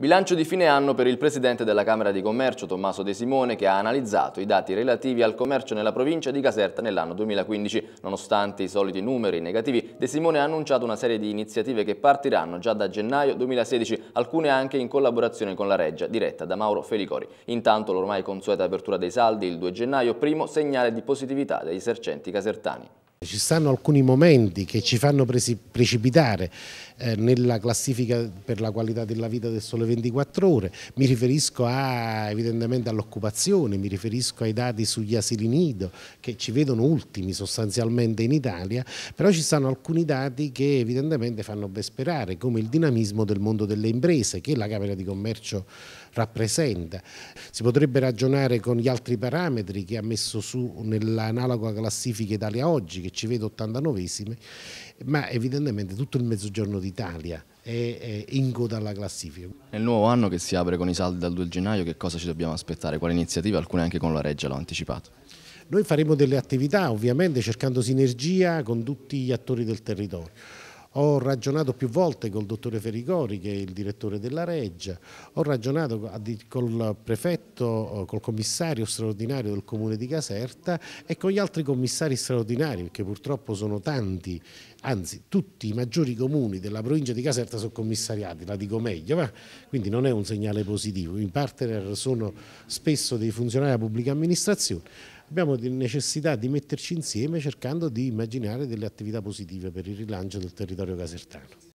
Bilancio di fine anno per il Presidente della Camera di Commercio Tommaso De Simone che ha analizzato i dati relativi al commercio nella provincia di Caserta nell'anno 2015. Nonostante i soliti numeri negativi, De Simone ha annunciato una serie di iniziative che partiranno già da gennaio 2016, alcune anche in collaborazione con la Reggia, diretta da Mauro Felicori. Intanto l'ormai consueta apertura dei saldi il 2 gennaio, primo segnale di positività degli esercenti casertani. Ci stanno alcuni momenti che ci fanno precipitare eh, nella classifica per la qualità della vita del Sole 24 Ore, mi riferisco a, evidentemente all'occupazione, mi riferisco ai dati sugli asili nido che ci vedono ultimi sostanzialmente in Italia, però ci stanno alcuni dati che evidentemente fanno ben sperare, come il dinamismo del mondo delle imprese che la Camera di Commercio rappresenta. Si potrebbe ragionare con gli altri parametri che ha messo su nell'analoga classifica Italia Oggi, che ci vedo 89 esimi ma evidentemente tutto il mezzogiorno d'Italia è, in coda alla classifica. Nel nuovo anno che si apre con i saldi dal 2 gennaio, che cosa ci dobbiamo aspettare? Quali iniziative? Alcune anche con la Reggia, l'ho anticipato. Noi faremo delle attività ovviamente cercando sinergia con tutti gli attori del territorio ho ragionato più volte col dottore Ferigori che è il direttore della Reggia, ho ragionato col prefetto, col commissario straordinario del comune di Caserta e con gli altri commissari straordinari perché purtroppo sono tanti, anzi tutti i maggiori comuni della provincia di Caserta sono commissariati, la dico meglio, ma quindi non è un segnale positivo, i partner sono spesso dei funzionari della pubblica amministrazione abbiamo necessità di metterci insieme cercando di immaginare delle attività positive per il rilancio del territorio casertano.